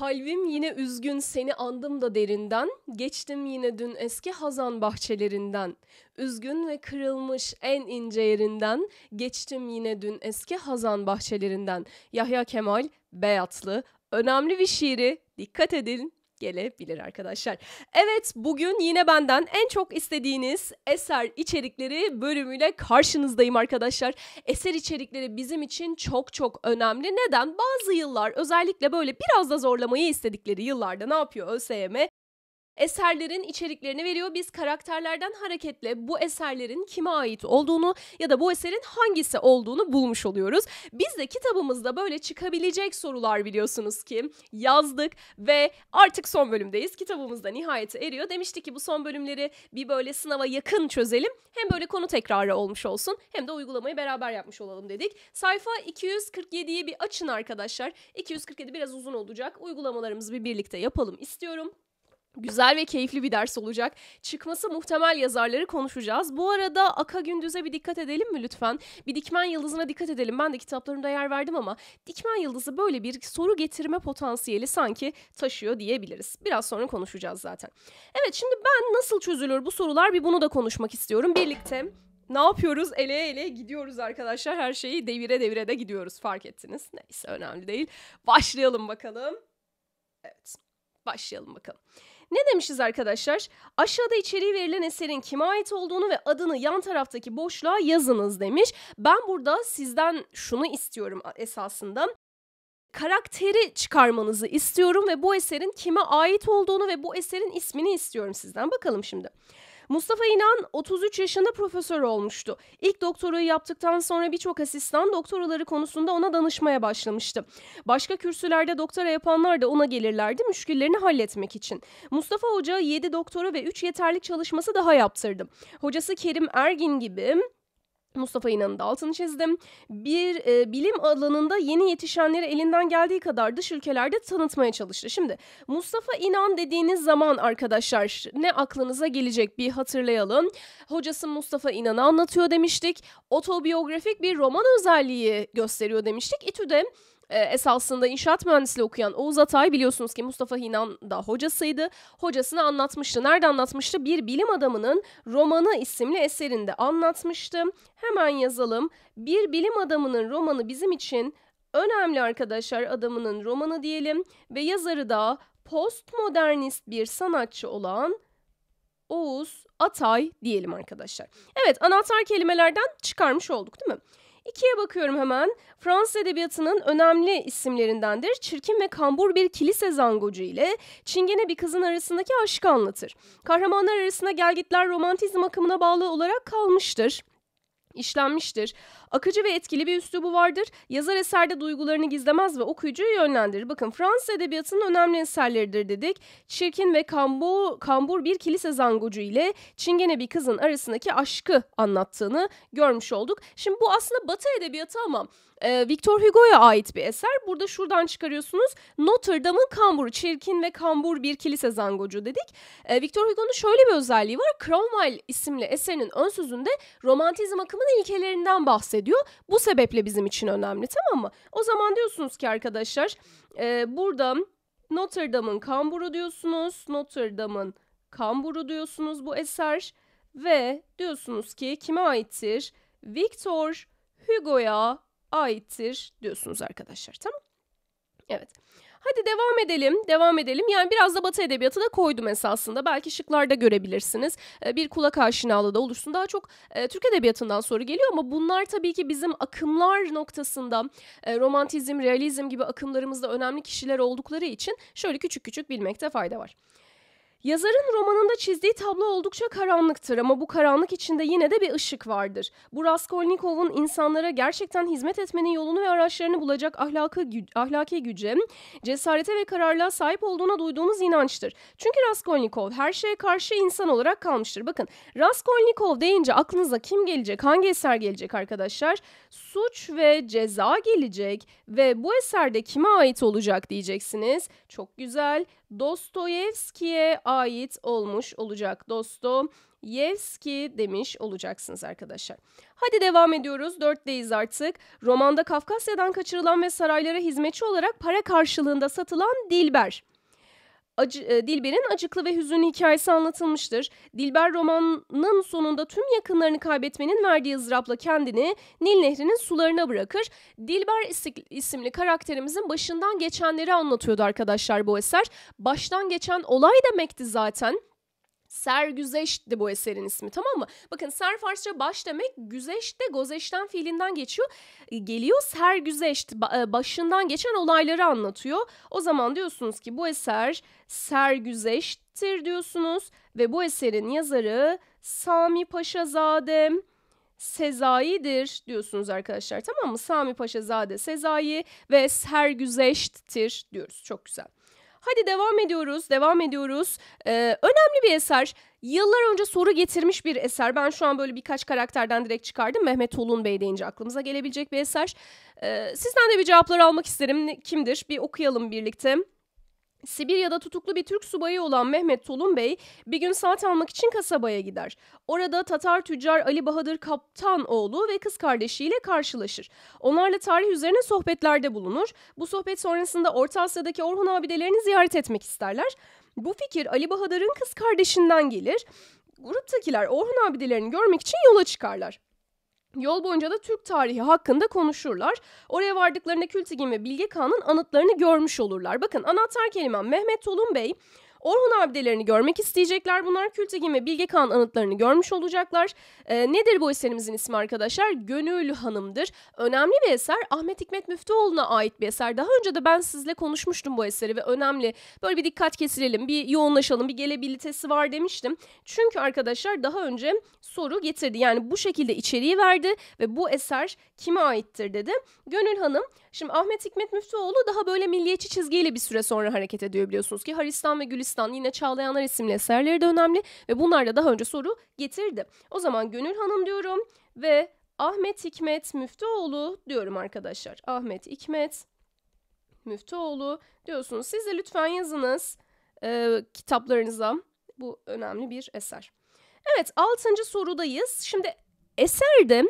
Kalbim yine üzgün seni andım da derinden, geçtim yine dün eski hazan bahçelerinden. Üzgün ve kırılmış en ince yerinden, geçtim yine dün eski hazan bahçelerinden. Yahya Kemal Beyatlı önemli bir şiiri dikkat edin gelebilir arkadaşlar. Evet bugün yine benden en çok istediğiniz eser içerikleri bölümüyle karşınızdayım arkadaşlar. Eser içerikleri bizim için çok çok önemli. Neden? Bazı yıllar özellikle böyle biraz da zorlamayı istedikleri yıllarda ne yapıyor ÖSYM? eserlerin içeriklerini veriyor. Biz karakterlerden hareketle bu eserlerin kime ait olduğunu ya da bu eserin hangisi olduğunu bulmuş oluyoruz. Biz de kitabımızda böyle çıkabilecek sorular biliyorsunuz ki yazdık ve artık son bölümdeyiz. Kitabımızda nihayete eriyor. Demiştik ki bu son bölümleri bir böyle sınava yakın çözelim. Hem böyle konu tekrarı olmuş olsun hem de uygulamayı beraber yapmış olalım dedik. Sayfa 247'yi bir açın arkadaşlar. 247 biraz uzun olacak. Uygulamalarımızı bir birlikte yapalım istiyorum. Güzel ve keyifli bir ders olacak. Çıkması muhtemel yazarları konuşacağız. Bu arada Aka Gündüz'e bir dikkat edelim mi lütfen? Bir Dikmen Yıldızı'na dikkat edelim. Ben de kitaplarımda yer verdim ama Dikmen Yıldızı böyle bir soru getirme potansiyeli sanki taşıyor diyebiliriz. Biraz sonra konuşacağız zaten. Evet şimdi ben nasıl çözülür bu sorular bir bunu da konuşmak istiyorum. Birlikte ne yapıyoruz? Ele ele gidiyoruz arkadaşlar. Her şeyi devire devire de gidiyoruz fark ettiniz. Neyse önemli değil. Başlayalım bakalım. Evet başlayalım bakalım. Ne demişiz arkadaşlar? Aşağıda içeriği verilen eserin kime ait olduğunu ve adını yan taraftaki boşluğa yazınız demiş. Ben burada sizden şunu istiyorum esasında karakteri çıkarmanızı istiyorum ve bu eserin kime ait olduğunu ve bu eserin ismini istiyorum sizden. Bakalım şimdi. Mustafa İnan 33 yaşında profesör olmuştu. İlk doktorayı yaptıktan sonra birçok asistan doktoraları konusunda ona danışmaya başlamıştı. Başka kürsülerde doktora yapanlar da ona gelirlerdi müşkillerini halletmek için. Mustafa Hoca 7 doktora ve 3 yeterlik çalışması daha yaptırdı. Hocası Kerim Ergin gibi Mustafa İnan'ın da altını çizdim. Bir e, bilim alanında yeni yetişenleri elinden geldiği kadar dış ülkelerde tanıtmaya çalıştı. Şimdi Mustafa İnan dediğiniz zaman arkadaşlar ne aklınıza gelecek bir hatırlayalım. Hocası Mustafa İnan'ı anlatıyor demiştik. Otobiyografik bir roman özelliği gösteriyor demiştik. İTÜ'de e, esasında inşaat mühendisliği okuyan Oğuz Atay biliyorsunuz ki Mustafa Hinan da hocasıydı. Hocasına anlatmıştı. Nerede anlatmıştı? Bir bilim adamının romanı isimli eserinde anlatmıştı. Hemen yazalım. Bir bilim adamının romanı bizim için önemli arkadaşlar adamının romanı diyelim ve yazarı da postmodernist bir sanatçı olan Oğuz Atay diyelim arkadaşlar. Evet anahtar kelimelerden çıkarmış olduk değil mi? İkiye bakıyorum hemen. Fransız edebiyatının önemli isimlerindendir. Çirkin ve kambur bir kilise zangocu ile çingene bir kızın arasındaki aşkı anlatır. Kahramanlar arasında gelgitler romantizm akımına bağlı olarak kalmıştır işlenmiştir. Akıcı ve etkili bir üslubu vardır. Yazar eserde duygularını gizlemez ve okuyucuyu yönlendirir. Bakın Fransız edebiyatının önemli eserleridir dedik. Çirkin ve kambur, kambur bir kilise zangocu ile çingene bir kızın arasındaki aşkı anlattığını görmüş olduk. Şimdi bu aslında Batı edebiyatı ama e, Victor Hugo'ya ait bir eser. Burada şuradan çıkarıyorsunuz. Notre Dame'ın kamburu, çirkin ve kambur bir kilise zangocu dedik. E, Victor Hugo'nun şöyle bir özelliği var. Cromwell isimli eserinin ön sözünde romantizm akımının ilkelerinden bahsediyor ediyor. Bu sebeple bizim için önemli tamam mı? O zaman diyorsunuz ki arkadaşlar e, burada Notre Dame'ın kamburu diyorsunuz. Notre Dame'ın kamburu diyorsunuz bu eser. Ve diyorsunuz ki kime aittir? Victor Hugo'ya aittir diyorsunuz arkadaşlar tamam Evet. Hadi devam edelim, devam edelim. Yani biraz da Batı edebiyatı da koydum esasında. Belki şıklarda görebilirsiniz. Ee, bir kulak aşinalığı da olursun. Daha çok e, Türk edebiyatından soru geliyor ama bunlar tabii ki bizim akımlar noktasında e, romantizm, realizm gibi akımlarımızda önemli kişiler oldukları için şöyle küçük küçük bilmekte fayda var. Yazarın romanında çizdiği tablo oldukça karanlıktır ama bu karanlık içinde yine de bir ışık vardır. Bu Raskolnikov'un insanlara gerçekten hizmet etmenin yolunu ve araçlarını bulacak ahlakı, ahlaki güce, cesarete ve kararlılığa sahip olduğuna duyduğumuz inançtır. Çünkü Raskolnikov her şeye karşı insan olarak kalmıştır. Bakın Raskolnikov deyince aklınıza kim gelecek, hangi eser gelecek arkadaşlar? Suç ve ceza gelecek ve bu eserde kime ait olacak diyeceksiniz. Çok güzel. Dostoyevski'ye ait olmuş olacak. Dostoyevski demiş olacaksınız arkadaşlar. Hadi devam ediyoruz. Dörtteyiz artık. Romanda Kafkasya'dan kaçırılan ve saraylara hizmetçi olarak para karşılığında satılan Dilber. Acı, e, Dilber'in acıklı ve hüzünlü hikayesi anlatılmıştır. Dilber romanının sonunda tüm yakınlarını kaybetmenin verdiği ızdırapla kendini Nil Nehri'nin sularına bırakır. Dilber isimli karakterimizin başından geçenleri anlatıyordu arkadaşlar bu eser. Baştan geçen olay demekti zaten Sergüzeşt'ti bu eserin ismi tamam mı? Bakın ser Farsça baş demek Güzeş'te, de gozeşten fiilinden geçiyor. E, geliyor sergüzeşt e, başından geçen olayları anlatıyor. O zaman diyorsunuz ki bu eser sergüzeşttir diyorsunuz ve bu eserin yazarı Sami Paşazade Sezai'dir diyorsunuz arkadaşlar tamam mı? Sami Paşazade Sezai ve sergüzeşttir diyoruz. Çok güzel. Hadi devam ediyoruz, devam ediyoruz. Ee, önemli bir eser. Yıllar önce soru getirmiş bir eser. Ben şu an böyle birkaç karakterden direkt çıkardım. Mehmet Olun Bey deyince aklımıza gelebilecek bir eser. Ee, sizden de bir cevaplar almak isterim. Kimdir? Bir okuyalım birlikte. Sibirya'da tutuklu bir Türk subayı olan Mehmet Tolun Bey bir gün saat almak için kasabaya gider. Orada Tatar tüccar Ali Bahadır Kaptanoğlu ve kız kardeşiyle karşılaşır. Onlarla tarih üzerine sohbetlerde bulunur. Bu sohbet sonrasında Orta Asya'daki Orhun abidelerini ziyaret etmek isterler. Bu fikir Ali Bahadır'ın kız kardeşinden gelir. Gruptakiler Orhun abidelerini görmek için yola çıkarlar. Yol boyunca da Türk tarihi hakkında konuşurlar. Oraya vardıklarında Kültigin ve Bilge Kağan'ın anıtlarını görmüş olurlar. Bakın anahtar kelimem Mehmet Tolun Bey Orhun abidelerini görmek isteyecekler. Bunlar Kültegin ve Bilge Kağan anıtlarını görmüş olacaklar. E, nedir bu eserimizin ismi arkadaşlar? Gönül Hanım'dır. Önemli bir eser. Ahmet Hikmet Müftüoğlu'na ait bir eser. Daha önce de ben sizle konuşmuştum bu eseri ve önemli. Böyle bir dikkat kesilelim, bir yoğunlaşalım, bir gelebilitesi var demiştim. Çünkü arkadaşlar daha önce soru getirdi. Yani bu şekilde içeriği verdi ve bu eser kime aittir dedi. Gönül Hanım Şimdi Ahmet Hikmet Müftüoğlu daha böyle milliyetçi çizgiyle bir süre sonra hareket ediyor biliyorsunuz ki Haristan ve Gülistan yine Çağlayanlar isimli eserleri de önemli ve bunlar da daha önce soru getirdi. O zaman Gönül Hanım diyorum ve Ahmet Hikmet Müftüoğlu diyorum arkadaşlar. Ahmet Hikmet Müftüoğlu diyorsunuz. Siz de lütfen yazınız e, kitaplarınıza. Bu önemli bir eser. Evet 6. sorudayız. Şimdi eserde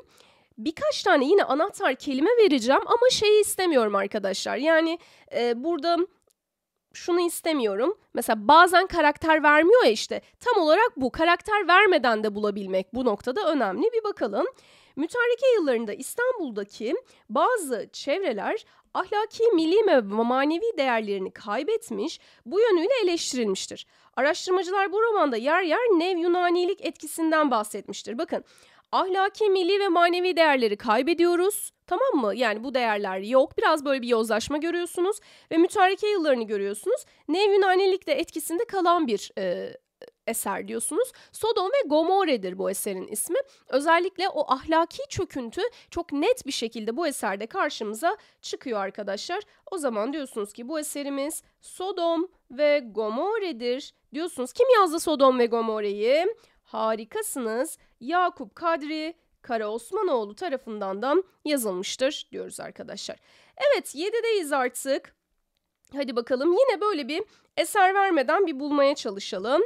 birkaç tane yine anahtar kelime vereceğim ama şeyi istemiyorum arkadaşlar. Yani e, burada şunu istemiyorum. Mesela bazen karakter vermiyor ya işte. Tam olarak bu karakter vermeden de bulabilmek bu noktada önemli. Bir bakalım. Mütareke yıllarında İstanbul'daki bazı çevreler ahlaki, milli ve manevi değerlerini kaybetmiş, bu yönüyle eleştirilmiştir. Araştırmacılar bu romanda yer yer Nev Yunanilik etkisinden bahsetmiştir. Bakın ahlaki, milli ve manevi değerleri kaybediyoruz. Tamam mı? Yani bu değerler yok. Biraz böyle bir yozlaşma görüyorsunuz ve mütareke yıllarını görüyorsunuz. Ne Yunanilik de etkisinde kalan bir e, eser diyorsunuz. Sodom ve Gomorre'dir bu eserin ismi. Özellikle o ahlaki çöküntü çok net bir şekilde bu eserde karşımıza çıkıyor arkadaşlar. O zaman diyorsunuz ki bu eserimiz Sodom ve Gomorre'dir diyorsunuz. Kim yazdı Sodom ve Gomorre'yi? harikasınız Yakup Kadri Kara Osmanoğlu tarafından da yazılmıştır diyoruz arkadaşlar. Evet 7'deyiz artık. Hadi bakalım yine böyle bir eser vermeden bir bulmaya çalışalım.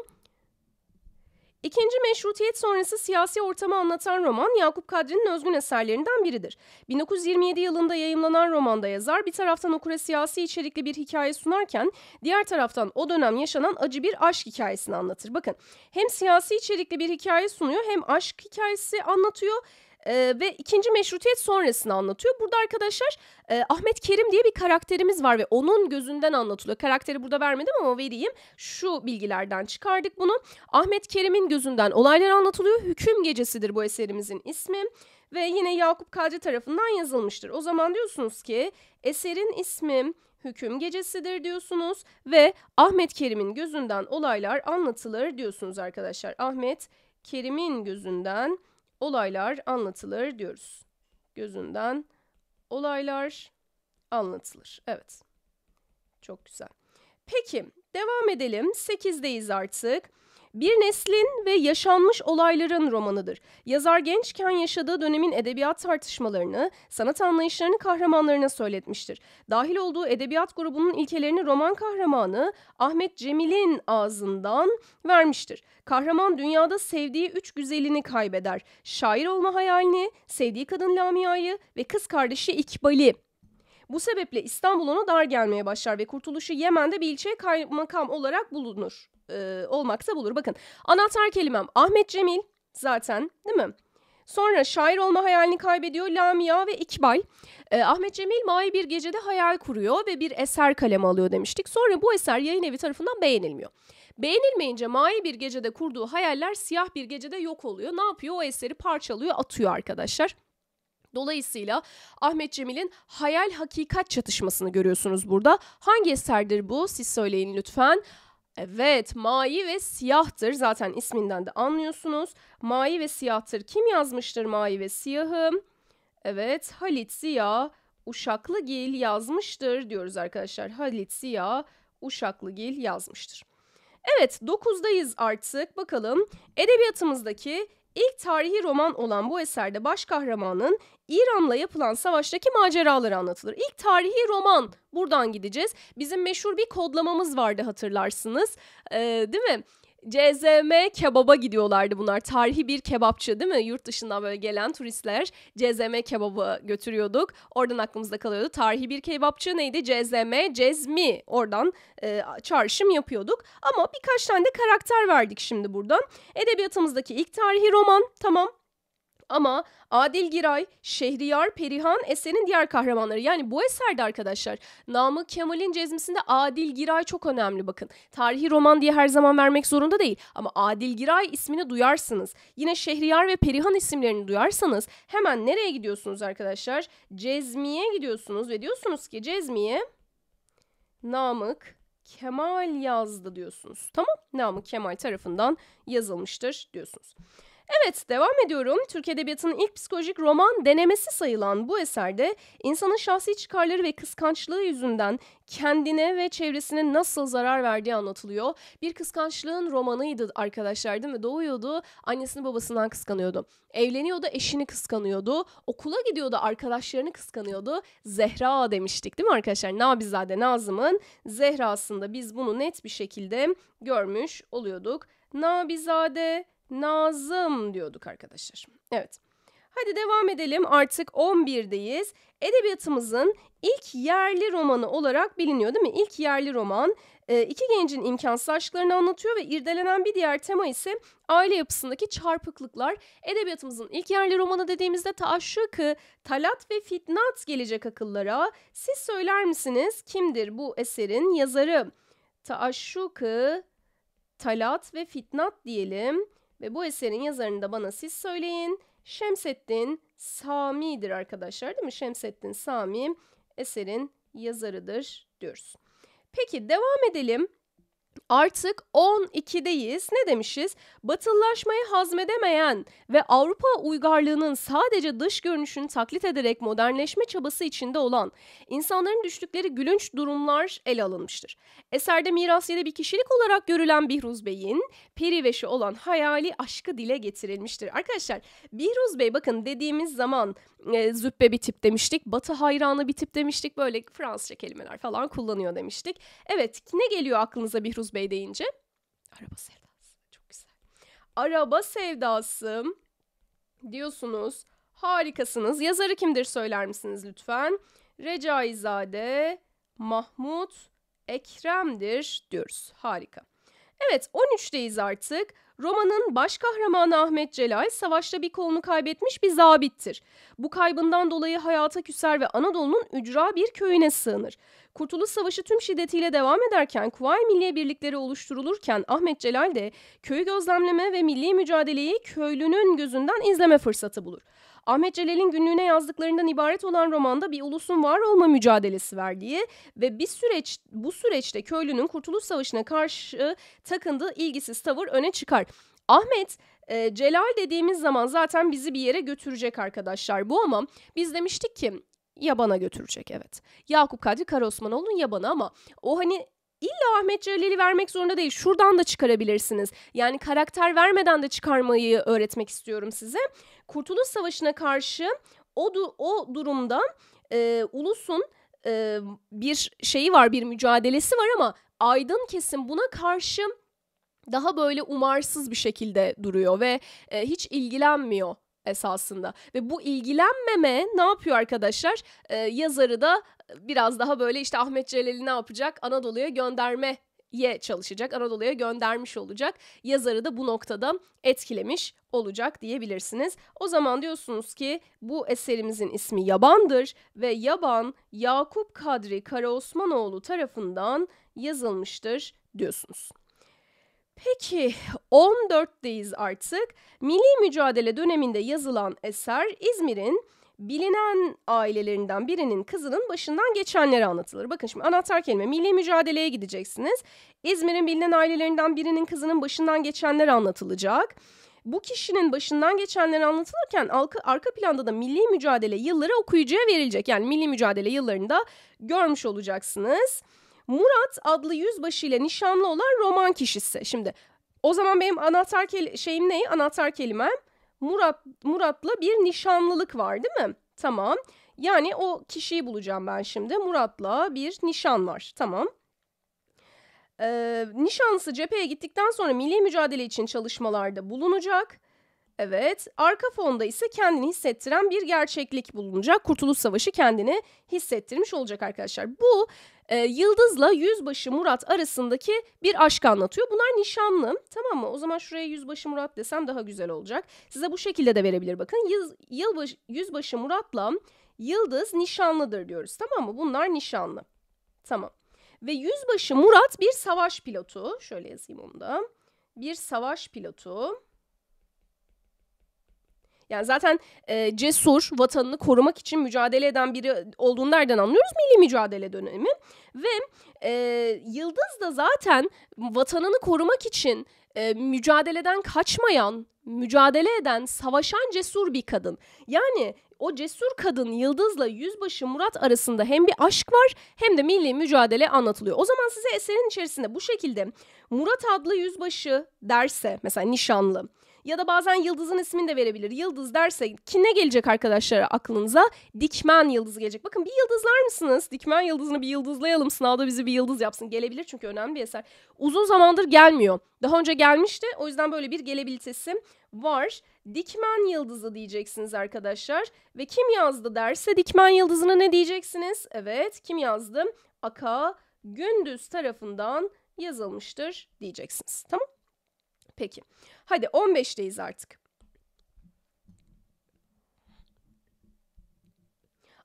İkinci meşrutiyet sonrası siyasi ortamı anlatan roman Yakup Kadri'nin özgün eserlerinden biridir. 1927 yılında yayımlanan romanda yazar bir taraftan okura siyasi içerikli bir hikaye sunarken diğer taraftan o dönem yaşanan acı bir aşk hikayesini anlatır. Bakın hem siyasi içerikli bir hikaye sunuyor hem aşk hikayesi anlatıyor e, ve ikinci meşrutiyet sonrasını anlatıyor. Burada arkadaşlar e, Ahmet Kerim diye bir karakterimiz var ve onun gözünden anlatılıyor. Karakteri burada vermedim ama vereyim. Şu bilgilerden çıkardık bunu. Ahmet Kerim'in gözünden olaylar anlatılıyor. Hüküm Gecesidir bu eserimizin ismi ve yine Yakup Kadri tarafından yazılmıştır. O zaman diyorsunuz ki eserin ismi hüküm gecesidir diyorsunuz ve Ahmet Kerim'in gözünden olaylar anlatılır diyorsunuz arkadaşlar. Ahmet Kerim'in gözünden olaylar anlatılır diyoruz. Gözünden olaylar anlatılır. Evet. Çok güzel. Peki devam edelim. 8'deyiz artık. Bir neslin ve yaşanmış olayların romanıdır. Yazar gençken yaşadığı dönemin edebiyat tartışmalarını, sanat anlayışlarını kahramanlarına söyletmiştir. Dahil olduğu edebiyat grubunun ilkelerini roman kahramanı Ahmet Cemil'in ağzından vermiştir. Kahraman dünyada sevdiği üç güzelini kaybeder. Şair olma hayalini, sevdiği kadın Lamia'yı ve kız kardeşi İkbal'i bu sebeple İstanbul ona dar gelmeye başlar ve kurtuluşu Yemen'de bir ilçeye kaymakam olarak bulunur e, olmakta bulur. Bakın anahtar kelimem Ahmet Cemil zaten değil mi? Sonra şair olma hayalini kaybediyor Lamia ve İkbal. E, Ahmet Cemil Mai bir gecede hayal kuruyor ve bir eser kaleme alıyor demiştik. Sonra bu eser yayın evi tarafından beğenilmiyor. Beğenilmeyince Mai bir gecede kurduğu hayaller siyah bir gecede yok oluyor. Ne yapıyor? O eseri parçalıyor, atıyor arkadaşlar. Dolayısıyla Ahmet Cemil'in hayal hakikat çatışmasını görüyorsunuz burada. Hangi eserdir bu? Siz söyleyin lütfen. Evet, mavi ve siyahtır. Zaten isminden de anlıyorsunuz. Mavi ve siyahtır. Kim yazmıştır mavi ve siyahı? Evet, Halit Ziya Uşaklıgil yazmıştır diyoruz arkadaşlar. Halit Ziya Uşaklıgil yazmıştır. Evet 9'dayız artık. Bakalım edebiyatımızdaki İlk tarihi roman olan bu eserde baş kahramanın İran'la yapılan savaştaki maceraları anlatılır. İlk tarihi roman buradan gideceğiz. Bizim meşhur bir kodlamamız vardı hatırlarsınız. Ee, değil mi? CZM kebaba gidiyorlardı bunlar. Tarihi bir kebapçı değil mi? Yurt dışından böyle gelen turistler CZM kebabı götürüyorduk. Oradan aklımızda kalıyordu. Tarihi bir kebapçı neydi? CZM, Cezmi. Oradan e, çağrışım yapıyorduk. Ama birkaç tane de karakter verdik şimdi buradan. Edebiyatımızdaki ilk tarihi roman tamam ama Adil Giray, Şehriyar Perihan eserin diğer kahramanları. Yani bu eserde arkadaşlar Namık Kemal'in cezmesinde Adil Giray çok önemli bakın. Tarihi roman diye her zaman vermek zorunda değil ama Adil Giray ismini duyarsınız. Yine Şehriyar ve Perihan isimlerini duyarsanız hemen nereye gidiyorsunuz arkadaşlar? Cezmiye gidiyorsunuz ve diyorsunuz ki Cezmiye Namık Kemal yazdı diyorsunuz. Tamam? Namık Kemal tarafından yazılmıştır diyorsunuz. Evet, devam ediyorum. Türk Edebiyatı'nın ilk psikolojik roman denemesi sayılan bu eserde insanın şahsi çıkarları ve kıskançlığı yüzünden kendine ve çevresine nasıl zarar verdiği anlatılıyor. Bir kıskançlığın romanıydı arkadaşlar değil mi? Doğuyordu, annesini babasından kıskanıyordu. Evleniyordu, eşini kıskanıyordu. Okula gidiyordu, arkadaşlarını kıskanıyordu. Zehra demiştik değil mi arkadaşlar? Nabizade Nazım'ın Zehra'sında biz bunu net bir şekilde görmüş oluyorduk. Nabizade Nazım diyorduk arkadaşlar. Evet. Hadi devam edelim. Artık 11'deyiz. Edebiyatımızın ilk yerli romanı olarak biliniyor değil mi? İlk yerli roman e, iki gencin imkansız aşklarını anlatıyor ve irdelenen bir diğer tema ise aile yapısındaki çarpıklıklar. Edebiyatımızın ilk yerli romanı dediğimizde Taşşık'ı, Talat ve Fitnat gelecek akıllara. Siz söyler misiniz kimdir bu eserin yazarı? Taşşık'ı, Talat ve Fitnat diyelim. Ve bu eserin yazarını da bana siz söyleyin. Şemsettin Sami'dir arkadaşlar değil mi? Şemsettin Sami eserin yazarıdır diyoruz. Peki devam edelim. Artık 12'deyiz. Ne demişiz? Batılılaşmayı hazmedemeyen ve Avrupa uygarlığının sadece dış görünüşünü taklit ederek modernleşme çabası içinde olan insanların düştükleri gülünç durumlar ele alınmıştır. Eserde miras yedi bir kişilik olarak görülen Bihruz Bey'in periveşi olan hayali aşkı dile getirilmiştir. Arkadaşlar Bihruz Bey bakın dediğimiz zaman e, züppe bir tip demiştik. Batı hayranı bir tip demiştik. Böyle Fransızca kelimeler falan kullanıyor demiştik. Evet ne geliyor aklınıza Bihruz Firuz Bey deyince. Araba sevdası. Çok güzel. Araba sevdası diyorsunuz. Harikasınız. Yazarı kimdir söyler misiniz lütfen? Recaizade Mahmut Ekrem'dir diyoruz. Harika. Evet 13'teyiz artık. Romanın baş kahramanı Ahmet Celal savaşta bir kolunu kaybetmiş bir zabittir. Bu kaybından dolayı hayata küser ve Anadolu'nun ücra bir köyüne sığınır. Kurtuluş Savaşı tüm şiddetiyle devam ederken Kuvayi Milliye Birlikleri oluşturulurken Ahmet Celal de köyü gözlemleme ve milli mücadeleyi köylünün gözünden izleme fırsatı bulur. Ahmet Celal'in günlüğüne yazdıklarından ibaret olan romanda bir ulusun var olma mücadelesi verdiği ve bir süreç bu süreçte köylünün Kurtuluş Savaşı'na karşı takındığı ilgisiz tavır öne çıkar. Ahmet e, Celal dediğimiz zaman zaten bizi bir yere götürecek arkadaşlar bu ama biz demiştik ki yabana götürecek evet. Yakup Kadri Karaosmanoğlu'nun yabanı ama o hani illa Ahmet Celal'i vermek zorunda değil. Şuradan da çıkarabilirsiniz. Yani karakter vermeden de çıkarmayı öğretmek istiyorum size. Kurtuluş Savaşı'na karşı o, du- o durumda e, ulusun e, bir şeyi var, bir mücadelesi var ama aydın kesim buna karşı daha böyle umarsız bir şekilde duruyor ve e, hiç ilgilenmiyor esasında. Ve bu ilgilenmeme ne yapıyor arkadaşlar? Ee, yazarı da e, biraz daha böyle işte Ahmet Celal'i ne yapacak? Anadolu'ya gönderme ye çalışacak. Anadolu'ya göndermiş olacak. Yazarı da bu noktada etkilemiş olacak diyebilirsiniz. O zaman diyorsunuz ki bu eserimizin ismi Yaban'dır ve Yaban Yakup Kadri Karaosmanoğlu tarafından yazılmıştır diyorsunuz. Peki 14'teyiz artık. Milli mücadele döneminde yazılan eser İzmir'in bilinen ailelerinden birinin kızının başından geçenleri anlatılır. Bakın şimdi anahtar kelime milli mücadeleye gideceksiniz. İzmir'in bilinen ailelerinden birinin kızının başından geçenleri anlatılacak. Bu kişinin başından geçenleri anlatılırken arka, planda da milli mücadele yılları okuyucuya verilecek. Yani milli mücadele yıllarında görmüş olacaksınız. Murat adlı yüzbaşı ile nişanlı olan roman kişisi. Şimdi o zaman benim anahtar kel- şeyim ne? Anahtar kelimem Murat Murat'la bir nişanlılık var değil mi? Tamam. Yani o kişiyi bulacağım ben şimdi. Murat'la bir nişan var. Tamam. Ee, nişanlısı cepheye gittikten sonra milli mücadele için çalışmalarda bulunacak. Evet, arka fonda ise kendini hissettiren bir gerçeklik bulunacak. Kurtuluş Savaşı kendini hissettirmiş olacak arkadaşlar. Bu e, Yıldız'la Yüzbaşı Murat arasındaki bir aşk anlatıyor. Bunlar nişanlı tamam mı? O zaman şuraya Yüzbaşı Murat desem daha güzel olacak. Size bu şekilde de verebilir bakın. Yıl, yılbaşı, Yüzbaşı Murat'la Yıldız nişanlıdır diyoruz tamam mı? Bunlar nişanlı. Tamam. Ve Yüzbaşı Murat bir savaş pilotu. Şöyle yazayım onu da. Bir savaş pilotu. Yani zaten e, cesur, vatanını korumak için mücadele eden biri olduğunu nereden anlıyoruz? Milli mücadele dönemi. Ve e, Yıldız da zaten vatanını korumak için e, mücadeleden kaçmayan, mücadele eden, savaşan cesur bir kadın. Yani o cesur kadın Yıldız'la Yüzbaşı Murat arasında hem bir aşk var hem de milli mücadele anlatılıyor. O zaman size eserin içerisinde bu şekilde Murat adlı yüzbaşı derse mesela nişanlı ya da bazen yıldızın ismini de verebilir. Yıldız derse ki ne gelecek arkadaşlar aklınıza? Dikmen yıldızı gelecek. Bakın bir yıldızlar mısınız? Dikmen yıldızını bir yıldızlayalım. Sınavda bizi bir yıldız yapsın. Gelebilir çünkü önemli bir eser. Uzun zamandır gelmiyor. Daha önce gelmişti. O yüzden böyle bir gelebilitesi var. Dikmen yıldızı diyeceksiniz arkadaşlar. Ve kim yazdı derse dikmen yıldızını ne diyeceksiniz? Evet kim yazdı? Aka Gündüz tarafından yazılmıştır diyeceksiniz. Tamam? Peki. Hadi 15'teyiz artık.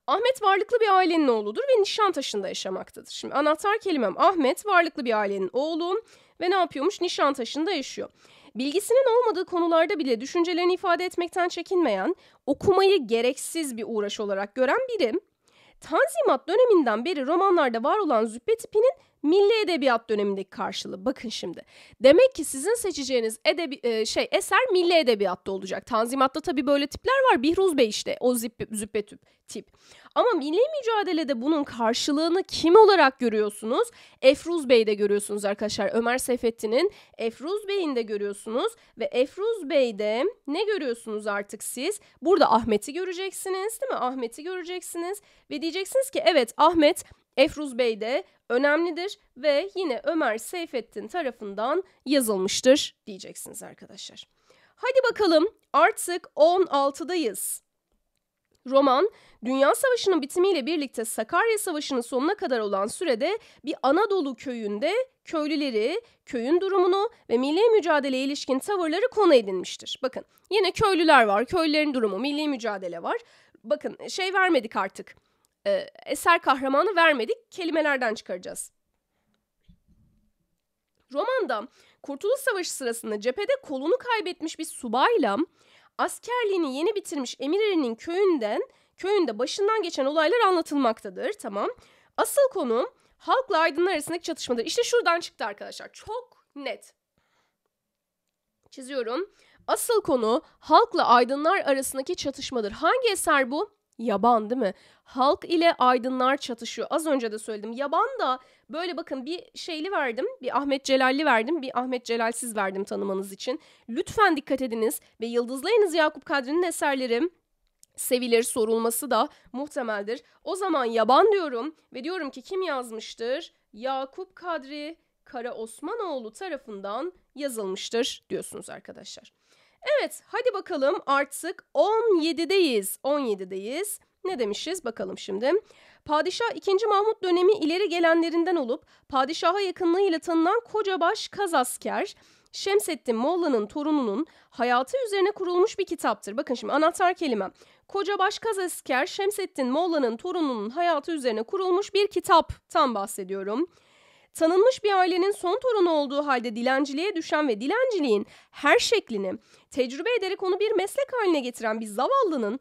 Ahmet varlıklı bir ailenin oğludur ve Nişantaşı'nda yaşamaktadır. Şimdi anahtar kelimem Ahmet varlıklı bir ailenin oğlu ve ne yapıyormuş? Nişantaşı'nda yaşıyor. Bilgisinin olmadığı konularda bile düşüncelerini ifade etmekten çekinmeyen, okumayı gereksiz bir uğraş olarak gören birim, Tanzimat döneminden beri romanlarda var olan züppe tipinin milli edebiyat dönemindeki karşılığı. Bakın şimdi. Demek ki sizin seçeceğiniz edebi e, şey eser milli edebiyatta olacak. Tanzimat'ta tabii böyle tipler var. Bihruz Bey işte o züppe tüp tip. Ama milli mücadelede bunun karşılığını kim olarak görüyorsunuz? Efruz de görüyorsunuz arkadaşlar. Ömer Seyfettin'in Efruz Bey'in de görüyorsunuz ve Efruz Bey'de ne görüyorsunuz artık siz? Burada Ahmet'i göreceksiniz değil mi? Ahmet'i göreceksiniz ve diyeceksiniz ki evet Ahmet Efruz Bey de önemlidir ve yine Ömer Seyfettin tarafından yazılmıştır diyeceksiniz arkadaşlar. Hadi bakalım artık 16'dayız. Roman, Dünya Savaşı'nın bitimiyle birlikte Sakarya Savaşı'nın sonuna kadar olan sürede bir Anadolu köyünde köylüleri, köyün durumunu ve milli mücadeleye ilişkin tavırları konu edinmiştir. Bakın yine köylüler var, köylülerin durumu, milli mücadele var. Bakın şey vermedik artık e, eser kahramanı vermedik, kelimelerden çıkaracağız. Romanda Kurtuluş Savaşı sırasında cephede kolunu kaybetmiş bir subayla askerliğini yeni bitirmiş emirlerinin köyünden köyünde başından geçen olaylar anlatılmaktadır. Tamam. Asıl konu halkla aydınlar arasındaki çatışmadır. İşte şuradan çıktı arkadaşlar. Çok net. Çiziyorum. Asıl konu halkla aydınlar arasındaki çatışmadır. Hangi eser bu? Yaban değil mi? halk ile aydınlar çatışıyor. Az önce de söyledim. Yaban da böyle bakın bir şeyli verdim. Bir Ahmet Celalli verdim. Bir Ahmet Celalsiz verdim tanımanız için. Lütfen dikkat ediniz ve yıldızlayınız Yakup Kadri'nin eserleri sevilir sorulması da muhtemeldir. O zaman yaban diyorum ve diyorum ki kim yazmıştır? Yakup Kadri Kara Osmanoğlu tarafından yazılmıştır diyorsunuz arkadaşlar. Evet hadi bakalım artık 17'deyiz. 17'deyiz. Ne demişiz bakalım şimdi. Padişah 2. Mahmut dönemi ileri gelenlerinden olup padişaha yakınlığıyla tanınan kocabaş kazasker Şemsettin Molla'nın torununun hayatı üzerine kurulmuş bir kitaptır. Bakın şimdi anahtar kelime. Kocabaş Kazasker Şemsettin Molla'nın torununun hayatı üzerine kurulmuş bir kitap. Tam bahsediyorum. Tanınmış bir ailenin son torunu olduğu halde dilenciliğe düşen ve dilenciliğin her şeklini tecrübe ederek onu bir meslek haline getiren bir zavallının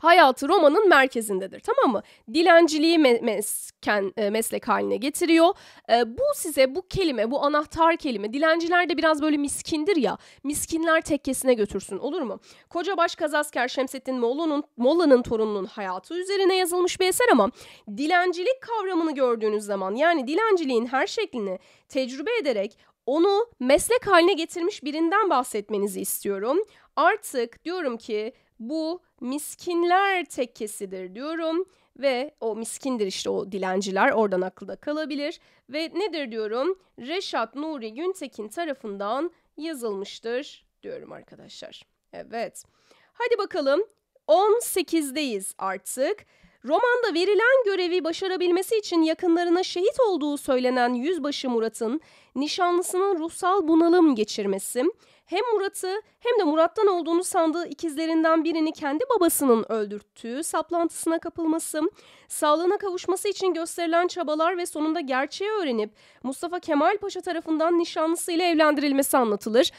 hayatı Roma'nın merkezindedir tamam mı? Dilenciliği me- mesken, e, meslek haline getiriyor. E, bu size bu kelime bu anahtar kelime dilenciler de biraz böyle miskindir ya miskinler tekkesine götürsün olur mu? Koca Kocabaş Kazasker Şemsettin Molla'nın Molla'nın torununun hayatı üzerine yazılmış bir eser ama dilencilik kavramını gördüğünüz zaman yani dilenciliğin her şeklini tecrübe ederek onu meslek haline getirmiş birinden bahsetmenizi istiyorum. Artık diyorum ki bu miskinler tekkesidir diyorum ve o miskindir işte o dilenciler oradan akılda kalabilir ve nedir diyorum Reşat Nuri Güntekin tarafından yazılmıştır diyorum arkadaşlar. Evet hadi bakalım 18'deyiz artık. Romanda verilen görevi başarabilmesi için yakınlarına şehit olduğu söylenen Yüzbaşı Murat'ın nişanlısının ruhsal bunalım geçirmesi hem Murat'ı hem de Murat'tan olduğunu sandığı ikizlerinden birini kendi babasının öldürttüğü saplantısına kapılması, sağlığına kavuşması için gösterilen çabalar ve sonunda gerçeği öğrenip Mustafa Kemal Paşa tarafından nişanlısıyla evlendirilmesi anlatılır.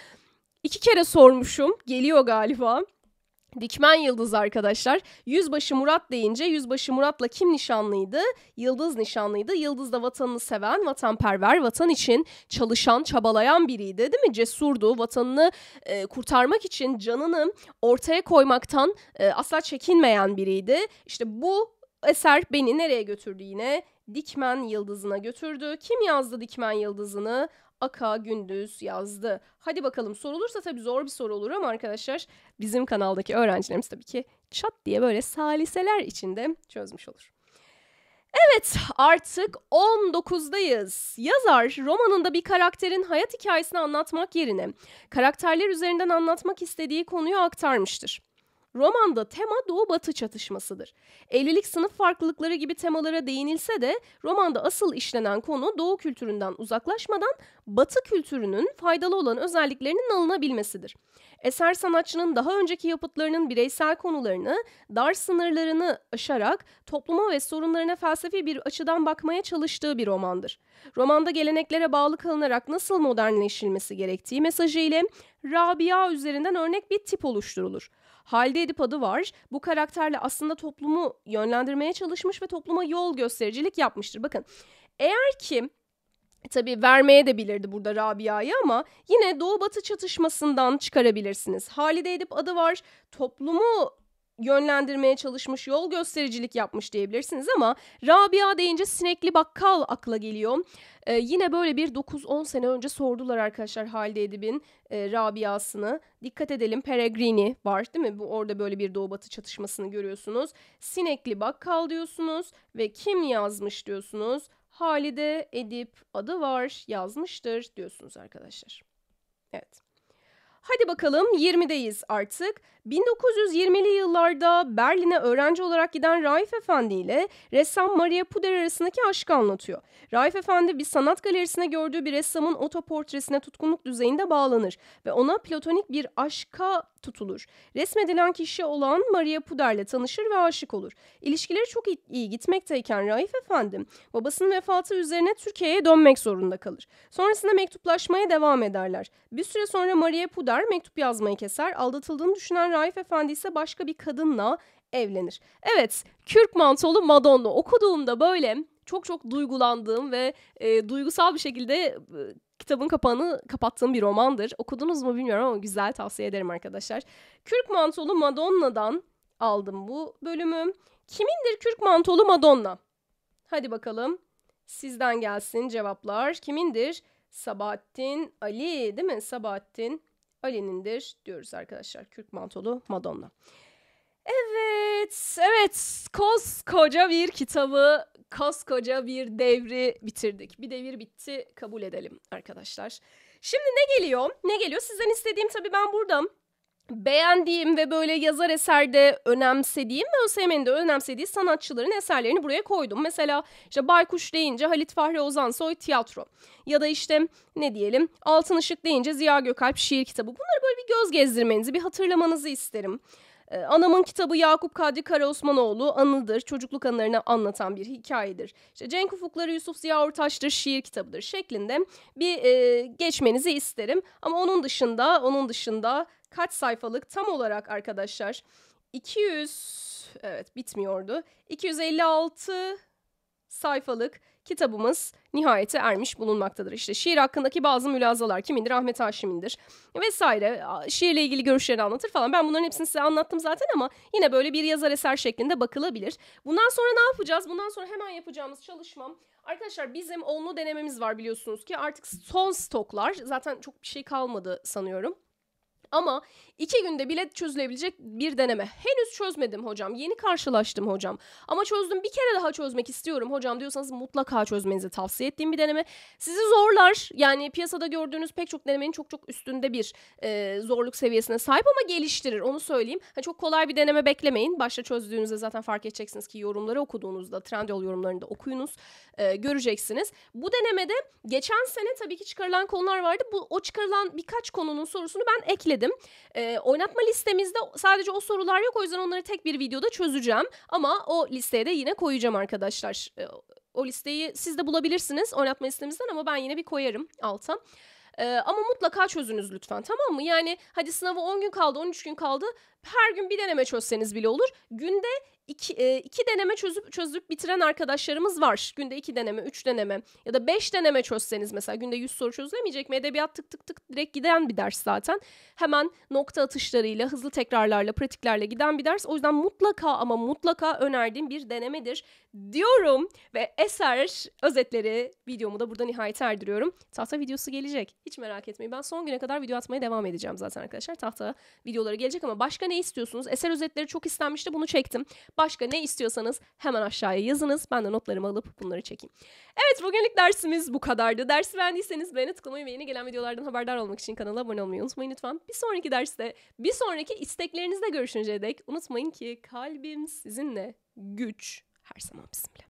İki kere sormuşum, geliyor galiba. Dikmen Yıldız arkadaşlar. Yüzbaşı Murat deyince Yüzbaşı Murat'la kim nişanlıydı? Yıldız nişanlıydı. Yıldız da vatanını seven, vatanperver, vatan için çalışan, çabalayan biriydi değil mi? Cesurdu. Vatanını e, kurtarmak için canını ortaya koymaktan e, asla çekinmeyen biriydi. İşte bu eser beni nereye götürdü yine? Dikmen Yıldızı'na götürdü. Kim yazdı Dikmen Yıldızı'nı? Aka Gündüz yazdı. Hadi bakalım sorulursa tabii zor bir soru olur ama arkadaşlar bizim kanaldaki öğrencilerimiz tabii ki çat diye böyle saliseler içinde çözmüş olur. Evet artık 19'dayız. Yazar romanında bir karakterin hayat hikayesini anlatmak yerine karakterler üzerinden anlatmak istediği konuyu aktarmıştır. Romanda tema Doğu-Batı çatışmasıdır. Evlilik sınıf farklılıkları gibi temalara değinilse de romanda asıl işlenen konu Doğu kültüründen uzaklaşmadan Batı kültürünün faydalı olan özelliklerinin alınabilmesidir. Eser sanatçının daha önceki yapıtlarının bireysel konularını, dar sınırlarını aşarak topluma ve sorunlarına felsefi bir açıdan bakmaya çalıştığı bir romandır. Romanda geleneklere bağlı kalınarak nasıl modernleşilmesi gerektiği mesajıyla Rabia üzerinden örnek bir tip oluşturulur. Halide Edip adı var. Bu karakterle aslında toplumu yönlendirmeye çalışmış ve topluma yol göstericilik yapmıştır. Bakın eğer ki Tabii vermeye de bilirdi burada Rabia'yı ama yine Doğu Batı çatışmasından çıkarabilirsiniz. Halide Edip adı var. Toplumu yönlendirmeye çalışmış, yol göstericilik yapmış diyebilirsiniz ama Rabia deyince sinekli bakkal akla geliyor. Ee, yine böyle bir 9-10 sene önce sordular arkadaşlar Halide Edip'in e, Rabia'sını. Dikkat edelim Peregrini var değil mi? Bu orada böyle bir doğu batı çatışmasını görüyorsunuz. Sinekli bakkal diyorsunuz ve kim yazmış diyorsunuz. Halide Edip adı var, yazmıştır diyorsunuz arkadaşlar. Evet. Hadi bakalım 20'deyiz artık. 1920'li yıllarda Berlin'e öğrenci olarak giden Raif Efendi ile ressam Maria Puder arasındaki aşkı anlatıyor. Raif Efendi bir sanat galerisine gördüğü bir ressamın otoportresine tutkunluk düzeyinde bağlanır ve ona platonik bir aşka tutulur. Resmedilen kişi olan Maria Puder'le tanışır ve aşık olur. İlişkileri çok iyi gitmekteyken Raif Efendi babasının vefatı üzerine Türkiye'ye dönmek zorunda kalır. Sonrasında mektuplaşmaya devam ederler. Bir süre sonra Maria Puder mektup yazmayı keser. Aldatıldığını düşünen Raif Efendi ise başka bir kadınla evlenir. Evet, kürk mantolu Madonna okuduğumda böyle çok çok duygulandığım ve e, duygusal bir şekilde e, kitabın kapağını kapattığım bir romandır. Okudunuz mu bilmiyorum ama güzel tavsiye ederim arkadaşlar. Kürk Mantolu Madonna'dan aldım bu bölümü. Kimindir Kürk Mantolu Madonna? Hadi bakalım. Sizden gelsin cevaplar. Kimindir? Sabahattin Ali değil mi? Sabahattin Ali'nindir diyoruz arkadaşlar. Kürk Mantolu Madonna. Evet, evet. Koskoca bir kitabı, koskoca bir devri bitirdik. Bir devir bitti, kabul edelim arkadaşlar. Şimdi ne geliyor? Ne geliyor? Sizden istediğim tabii ben burada beğendiğim ve böyle yazar eserde önemsediğim ve ÖSYM'nin de önemsediği sanatçıların eserlerini buraya koydum. Mesela işte Baykuş deyince Halit Fahri Ozansoy tiyatro ya da işte ne diyelim Altın Işık deyince Ziya Gökalp şiir kitabı. Bunları böyle bir göz gezdirmenizi, bir hatırlamanızı isterim. Ee, anamın kitabı Yakup Kadri Karaosmanoğlu anıdır. Çocukluk anılarını anlatan bir hikayedir. İşte Cenk Ufukları Yusuf Ziya Ortaç'tır, şiir kitabıdır şeklinde bir e, geçmenizi isterim. Ama onun dışında, onun dışında kaç sayfalık tam olarak arkadaşlar 200 evet bitmiyordu. 256 sayfalık kitabımız nihayete ermiş bulunmaktadır. İşte şiir hakkındaki bazı mülazalar kimindir? Ahmet Haşim'indir vesaire. Şiirle ilgili görüşlerini anlatır falan. Ben bunların hepsini size anlattım zaten ama yine böyle bir yazar eser şeklinde bakılabilir. Bundan sonra ne yapacağız? Bundan sonra hemen yapacağımız çalışmam Arkadaşlar bizim onlu denememiz var biliyorsunuz ki artık son stoklar zaten çok bir şey kalmadı sanıyorum ama iki günde bile çözülebilecek bir deneme. Henüz çözmedim hocam. Yeni karşılaştım hocam. Ama çözdüm bir kere daha çözmek istiyorum hocam diyorsanız mutlaka çözmenizi tavsiye ettiğim bir deneme. Sizi zorlar. Yani piyasada gördüğünüz pek çok denemenin çok çok üstünde bir e, zorluk seviyesine sahip ama geliştirir onu söyleyeyim. Ha, çok kolay bir deneme beklemeyin. Başta çözdüğünüzde zaten fark edeceksiniz ki yorumları okuduğunuzda Trendyol yorumlarını da okuyunuz. E, göreceksiniz. Bu denemede geçen sene tabii ki çıkarılan konular vardı. Bu o çıkarılan birkaç konunun sorusunu ben ekledim istedim. E, oynatma listemizde sadece o sorular yok o yüzden onları tek bir videoda çözeceğim. Ama o listeye de yine koyacağım arkadaşlar. E, o listeyi siz de bulabilirsiniz oynatma listemizden ama ben yine bir koyarım alta. Ee, ama mutlaka çözünüz lütfen tamam mı? Yani hadi sınavı 10 gün kaldı 13 gün kaldı her gün bir deneme çözseniz bile olur. Günde iki, e, iki deneme çözüp çözüp bitiren arkadaşlarımız var. Günde iki deneme, üç deneme ya da beş deneme çözseniz mesela günde yüz soru çözülemeyecek mi? Edebiyat tık tık tık direkt giden bir ders zaten. Hemen nokta atışlarıyla, hızlı tekrarlarla, pratiklerle giden bir ders. O yüzden mutlaka ama mutlaka önerdiğim bir denemedir diyorum ve eser özetleri videomu da burada nihayete erdiriyorum. Tahta videosu gelecek. Hiç merak etmeyin. Ben son güne kadar video atmaya devam edeceğim zaten arkadaşlar. Tahta videoları gelecek ama başka ne istiyorsunuz? Eser özetleri çok istenmişti. Bunu çektim. Başka ne istiyorsanız hemen aşağıya yazınız. Ben de notlarımı alıp bunları çekeyim. Evet bugünlük dersimiz bu kadardı. Dersi beğendiyseniz beğeni tıklamayı ve yeni gelen videolardan haberdar olmak için kanala abone olmayı unutmayın lütfen. Bir sonraki derste, bir sonraki isteklerinizle görüşünceye dek unutmayın ki kalbim sizinle, güç her zaman bizimle.